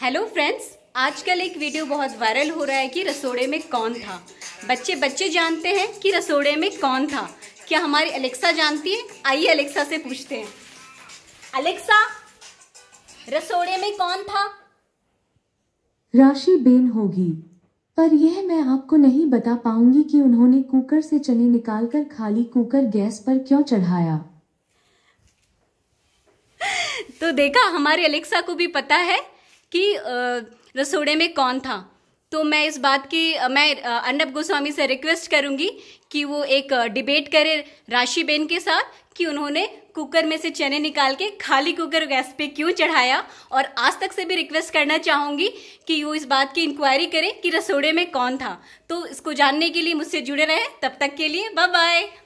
hello friends आजकल एक video बहुत वायरल हो रहा है कि रसोड़े में कौन था बच्चे बच्चे जानते हैं कि रसोड़े में कौन था क्या हमारी अलेक्सा जानती है आइए अलेक्सा से पूछते हैं अलेक्सा रसोड़े में कौन था राशि बेन होगी पर यह मैं आपको नहीं बता पाऊंगी कि उन्होंने कुकर से चने निकालकर खाली कुकर गैस पर क्यों चढ़ाया तो देखा हमारे अलेक्सा को भी पता है कि रसोड़े में कौन था तो मैं इस बात की मैं अनब गोस्वामी से रिक्वेस्ट करूंगी कि वो एक डिबेट करे राशि बेन के साथ कि उन्होंने कुकर में से चने निकाल के खाली कुकर गैस पे क्यों चढ़ाया और आज तक से भी रिक्वेस्ट करना चाहूंगी कि वो इस बात की इंक्वायरी करें कि रसोड़े में कौन था तो इसको जानने के लिए मुझसे जुड़े रहें तब तक के लिए बाय बाय